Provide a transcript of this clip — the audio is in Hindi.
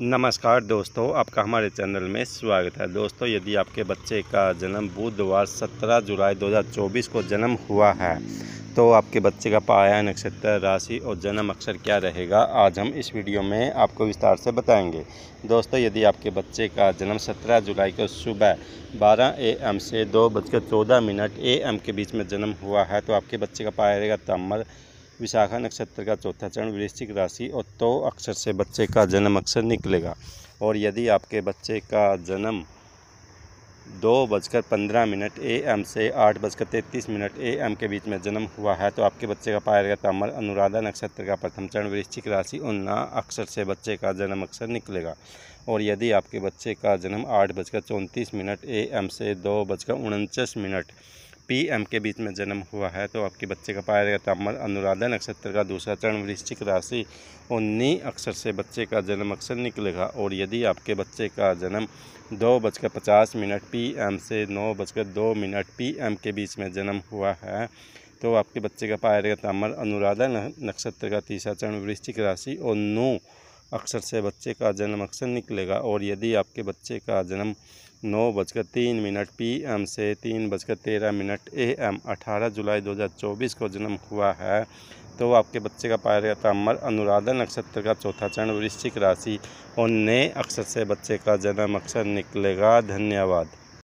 नमस्कार दोस्तों आपका हमारे चैनल में स्वागत है दोस्तों यदि आपके बच्चे का जन्म बुधवार 17 जुलाई 2024 को जन्म हुआ है तो आपके बच्चे का पाया नक्षत्र राशि और जन्म अक्षर क्या रहेगा आज हम इस वीडियो में आपको विस्तार से बताएंगे दोस्तों यदि आपके बच्चे का जन्म 17 जुलाई को सुबह 12 एम से दो बजकर चौदह मिनट एम के बीच में जन्म हुआ है तो आपके बच्चे का पाया रहेगा तमर विशाखा नक्षत्र का चौथा चरण वृश्चिक राशि और तो अक्षर से बच्चे का जन्म अक्षर निकलेगा और यदि आपके बच्चे का जन्म दो बजकर पंद्रह मिनट ए एम से आठ बजकर तैंतीस मिनट ए एम के बीच में जन्म हुआ है तो आपके बच्चे का पाया गया तामर अनुराधा नक्षत्र का प्रथम चरण वृश्चिक राशि और ना अक्षर से बच्चे का जन्म अक्षर निकलेगा और यदि आपके बच्चे का जन्म आठ बजकर चौंतीस मिनट ए एम से दो बजकर उनचास मिनट पी एम के बीच में जन्म हुआ है तो आपके बच्चे का पाया गया ताम्र अनुराधा नक्षत्र का दूसरा चरण वृश्चिक राशि और नी अक्षर से बच्चे का जन्म अक्षर निकलेगा और यदि आपके बच्चे का जन्म दो बजकर पचास मिनट पी एम से नौ बजकर दो मिनट पी एम के बीच में जन्म हुआ है तो आपके बच्चे का पाया गया ताम्र अनुराधा नक्षत्र का तीसरा चरण वृश्चिक राशि और नौ अक्षर से बच्चे का जन्म अक्षर निकलेगा और यदि आपके बच्चे का जन्म नौ बजकर तीन मिनट पी एम से तीन बजकर तेरह मिनट ए एम अठारह जुलाई 2024 को जन्म हुआ है तो आपके बच्चे का पाया गया अमर अनुराधा नक्षत्र का चौथा चरण वृश्चिक राशि और नए अक्षर से बच्चे का जन्म अक्षर निकलेगा धन्यवाद